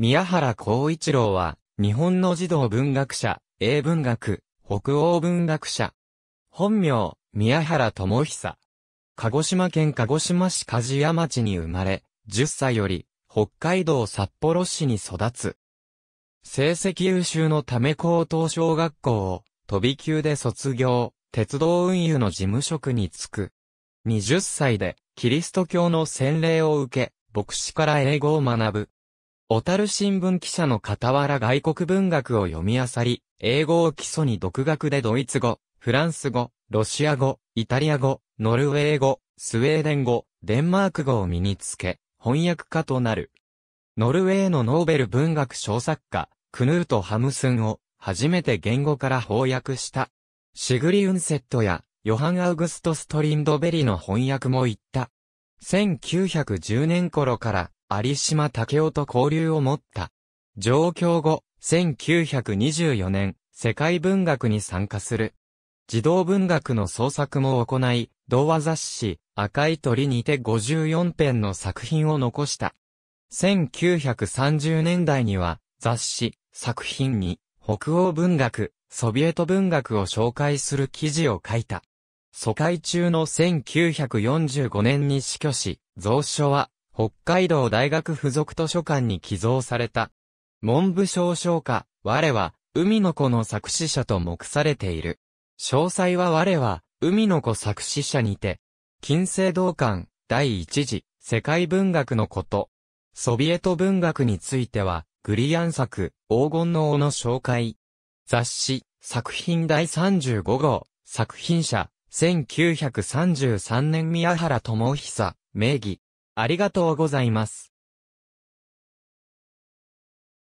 宮原孝一郎は、日本の児童文学者、英文学、北欧文学者。本名、宮原智久。鹿児島県鹿児島市梶谷町に生まれ、10歳より、北海道札幌市に育つ。成績優秀のため高等小学校を、飛び級で卒業、鉄道運輸の事務職に就く。20歳で、キリスト教の洗礼を受け、牧師から英語を学ぶ。小樽新聞記者の傍ら外国文学を読み漁り、英語を基礎に独学でドイツ語、フランス語、ロシア語、イタリア語、ノルウェー語、スウェーデン語、デンマーク語を身につけ、翻訳家となる。ノルウェーのノーベル文学小作家、クヌート・ハムスンを、初めて言語から翻訳した。シグリ・ウンセットや、ヨハン・アウグスト・ストリンドベリの翻訳も言った。1910年頃から、有島武雄と交流を持った。上京後、1924年、世界文学に参加する。児童文学の創作も行い、童話雑誌、赤い鳥にて54編の作品を残した。1930年代には、雑誌、作品に、北欧文学、ソビエト文学を紹介する記事を書いた。疎開中の1945年に死去し、蔵書は北海道大学附属図書館に寄贈された。文部省唱歌、我は、海の子の作詞者と目されている。詳細は我は、海の子作詞者にて、金星同館、第一次、世界文学のこと。ソビエト文学については、グリアン作、黄金の王の紹介。雑誌、作品第35号、作品者、1933年宮原智久、名義。ありがとうございます。